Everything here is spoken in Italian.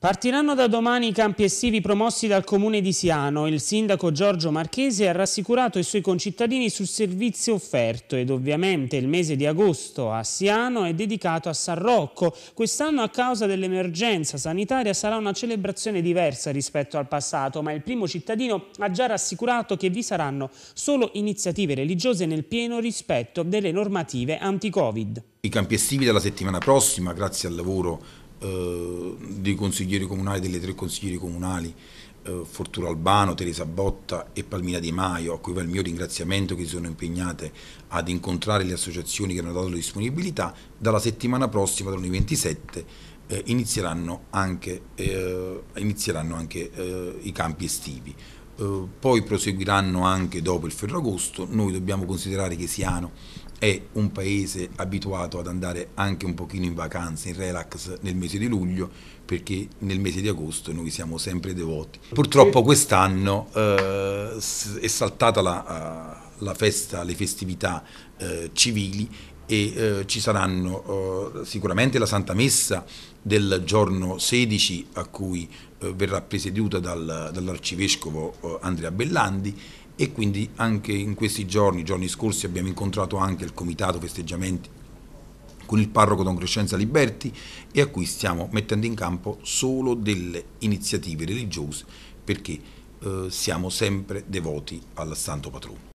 Partiranno da domani i campi estivi promossi dal comune di Siano. Il sindaco Giorgio Marchesi ha rassicurato i suoi concittadini sul servizio offerto ed ovviamente il mese di agosto a Siano è dedicato a San Rocco. Quest'anno a causa dell'emergenza sanitaria sarà una celebrazione diversa rispetto al passato, ma il primo cittadino ha già rassicurato che vi saranno solo iniziative religiose nel pieno rispetto delle normative anti-Covid. I campi estivi della settimana prossima, grazie al lavoro eh, dei consiglieri comunali, delle tre consiglieri comunali, eh, Fortuna Albano, Teresa Botta e Palmina Di Maio, a cui va il mio ringraziamento che si sono impegnate ad incontrare le associazioni che hanno dato la disponibilità, dalla settimana prossima, dal 27, eh, inizieranno anche, eh, inizieranno anche eh, i campi estivi. Eh, poi proseguiranno anche dopo il Ferragosto, noi dobbiamo considerare che Siano è un paese abituato ad andare anche un pochino in vacanza, in relax nel mese di luglio, perché nel mese di agosto noi siamo sempre devoti. Purtroppo quest'anno eh, è saltata la, eh, la festa, le festività eh, civili e eh, ci saranno eh, sicuramente la Santa Messa del giorno 16 a cui eh, verrà presieduta dal, dall'arcivescovo eh, Andrea Bellandi e quindi anche in questi giorni, giorni scorsi abbiamo incontrato anche il comitato festeggiamenti con il parroco Don Crescenza Liberti e a cui stiamo mettendo in campo solo delle iniziative religiose perché eh, siamo sempre devoti al Santo Patrono.